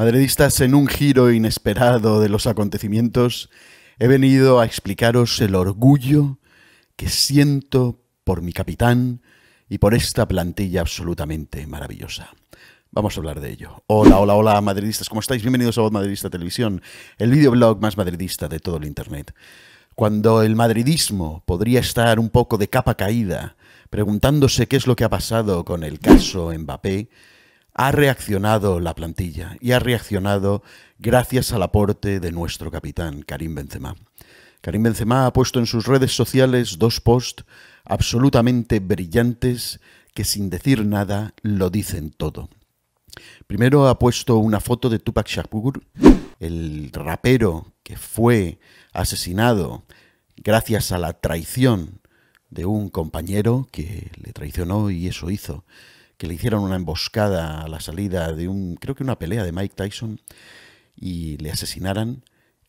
Madridistas, en un giro inesperado de los acontecimientos, he venido a explicaros el orgullo que siento por mi capitán y por esta plantilla absolutamente maravillosa. Vamos a hablar de ello. Hola, hola, hola, madridistas, ¿cómo estáis? Bienvenidos a Voz Madridista Televisión, el videoblog más madridista de todo el Internet. Cuando el madridismo podría estar un poco de capa caída, preguntándose qué es lo que ha pasado con el caso Mbappé, ha reaccionado la plantilla y ha reaccionado gracias al aporte de nuestro capitán, Karim Benzema. Karim Benzema ha puesto en sus redes sociales dos posts absolutamente brillantes que sin decir nada lo dicen todo. Primero ha puesto una foto de Tupac Shakur, el rapero que fue asesinado gracias a la traición de un compañero que le traicionó y eso hizo que le hicieron una emboscada a la salida de un, creo que una pelea de Mike Tyson, y le asesinaran,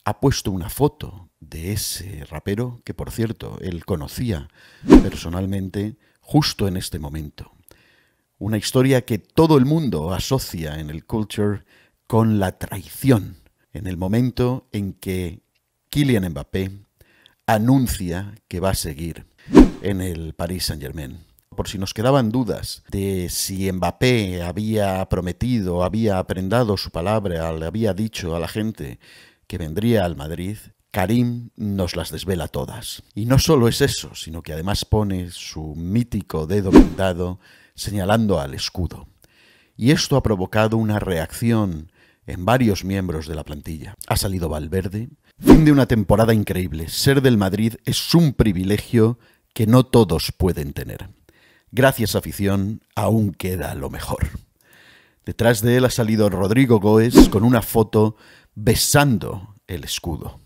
ha puesto una foto de ese rapero que, por cierto, él conocía personalmente justo en este momento. Una historia que todo el mundo asocia en el culture con la traición, en el momento en que Kylian Mbappé anuncia que va a seguir en el Paris Saint-Germain si nos quedaban dudas de si Mbappé había prometido, había aprendado su palabra, le había dicho a la gente que vendría al Madrid, Karim nos las desvela todas. Y no solo es eso, sino que además pone su mítico dedo blindado señalando al escudo. Y esto ha provocado una reacción en varios miembros de la plantilla. Ha salido Valverde. Fin de una temporada increíble. Ser del Madrid es un privilegio que no todos pueden tener. Gracias afición, aún queda lo mejor. Detrás de él ha salido Rodrigo Goes con una foto besando el escudo.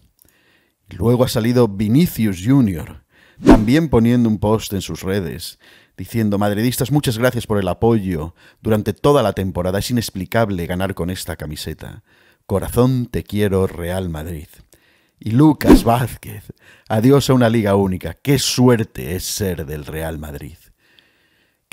Luego ha salido Vinicius Jr., también poniendo un post en sus redes, diciendo, Madridistas, muchas gracias por el apoyo durante toda la temporada. Es inexplicable ganar con esta camiseta. Corazón, te quiero, Real Madrid. Y Lucas Vázquez, adiós a una liga única. Qué suerte es ser del Real Madrid.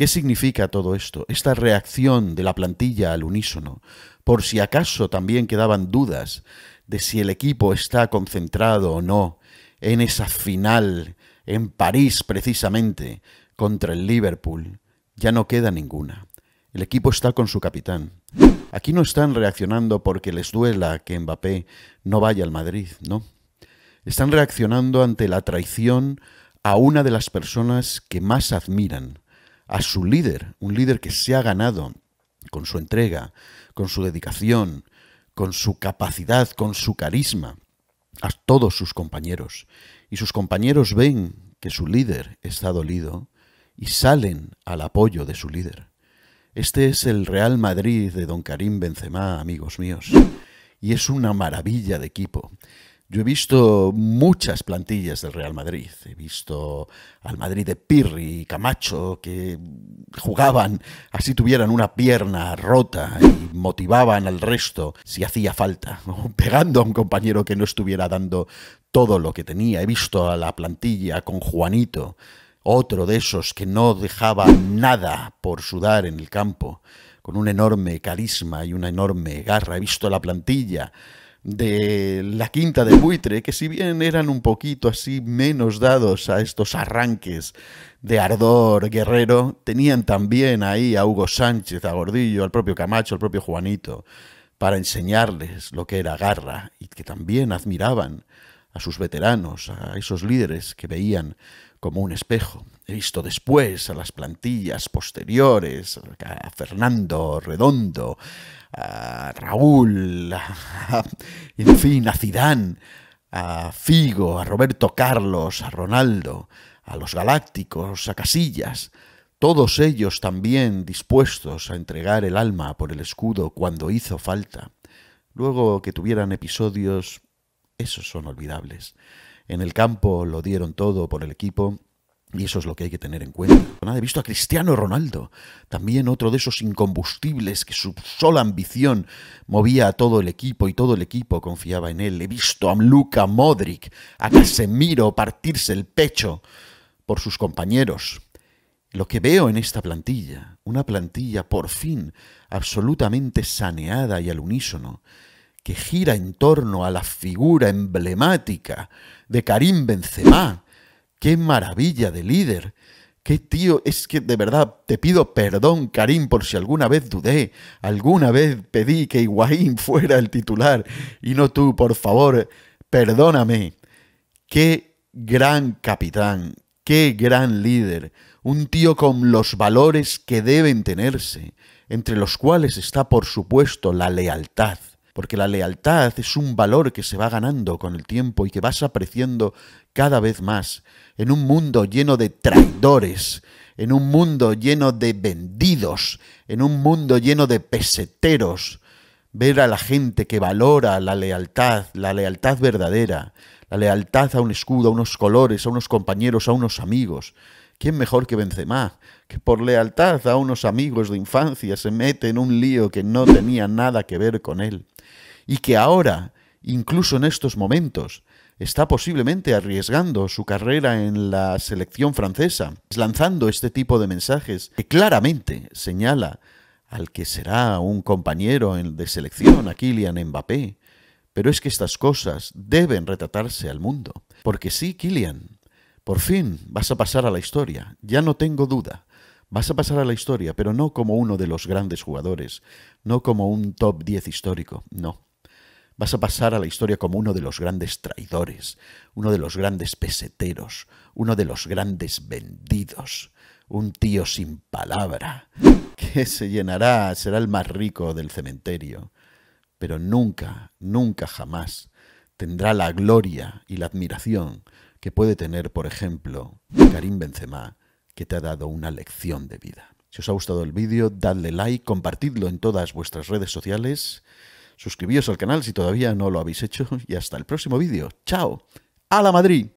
¿Qué significa todo esto? Esta reacción de la plantilla al unísono, por si acaso también quedaban dudas de si el equipo está concentrado o no en esa final, en París precisamente, contra el Liverpool, ya no queda ninguna. El equipo está con su capitán. Aquí no están reaccionando porque les duela que Mbappé no vaya al Madrid, ¿no? Están reaccionando ante la traición a una de las personas que más admiran, a su líder, un líder que se ha ganado con su entrega, con su dedicación, con su capacidad, con su carisma, a todos sus compañeros. Y sus compañeros ven que su líder está dolido y salen al apoyo de su líder. Este es el Real Madrid de don Karim Benzema, amigos míos. Y es una maravilla de equipo. Yo he visto muchas plantillas del Real Madrid. He visto al Madrid de Pirri y Camacho que jugaban así tuvieran una pierna rota y motivaban al resto si hacía falta, pegando a un compañero que no estuviera dando todo lo que tenía. He visto a la plantilla con Juanito, otro de esos que no dejaba nada por sudar en el campo, con un enorme carisma y una enorme garra. He visto a la plantilla de la quinta de buitre, que si bien eran un poquito así menos dados a estos arranques de ardor guerrero, tenían también ahí a Hugo Sánchez, a Gordillo, al propio Camacho, al propio Juanito, para enseñarles lo que era garra y que también admiraban a sus veteranos, a esos líderes que veían como un espejo. He visto después a las plantillas posteriores, a Fernando Redondo, a Raúl, en fin, a Zidane, a Figo, a Roberto Carlos, a Ronaldo, a los Galácticos, a Casillas, todos ellos también dispuestos a entregar el alma por el escudo cuando hizo falta, luego que tuvieran episodios esos son olvidables. En el campo lo dieron todo por el equipo. Y eso es lo que hay que tener en cuenta. He visto a Cristiano Ronaldo, también otro de esos incombustibles que su sola ambición movía a todo el equipo y todo el equipo confiaba en él. He visto a Luka Modric, a Casemiro partirse el pecho por sus compañeros. Lo que veo en esta plantilla, una plantilla por fin absolutamente saneada y al unísono, que gira en torno a la figura emblemática de Karim Benzema. ¡Qué maravilla de líder! ¡Qué tío! Es que de verdad te pido perdón, Karim, por si alguna vez dudé, alguna vez pedí que Higuaín fuera el titular y no tú, por favor, perdóname. ¡Qué gran capitán! ¡Qué gran líder! Un tío con los valores que deben tenerse, entre los cuales está, por supuesto, la lealtad porque la lealtad es un valor que se va ganando con el tiempo y que vas apreciando cada vez más en un mundo lleno de traidores, en un mundo lleno de vendidos, en un mundo lleno de peseteros. Ver a la gente que valora la lealtad, la lealtad verdadera, la lealtad a un escudo, a unos colores, a unos compañeros, a unos amigos. ¿Quién mejor que Benzema, que por lealtad a unos amigos de infancia se mete en un lío que no tenía nada que ver con él? y que ahora, incluso en estos momentos, está posiblemente arriesgando su carrera en la selección francesa, lanzando este tipo de mensajes que claramente señala al que será un compañero de selección, a Kylian Mbappé. Pero es que estas cosas deben retratarse al mundo. Porque sí, Kylian, por fin vas a pasar a la historia, ya no tengo duda. Vas a pasar a la historia, pero no como uno de los grandes jugadores, no como un top 10 histórico, no. Vas a pasar a la historia como uno de los grandes traidores, uno de los grandes peseteros, uno de los grandes vendidos, un tío sin palabra, que se llenará, será el más rico del cementerio, pero nunca, nunca jamás tendrá la gloria y la admiración que puede tener, por ejemplo, Karim Benzema, que te ha dado una lección de vida. Si os ha gustado el vídeo, dadle like, compartidlo en todas vuestras redes sociales Suscribíos al canal si todavía no lo habéis hecho y hasta el próximo vídeo. ¡Chao! ¡A la Madrid!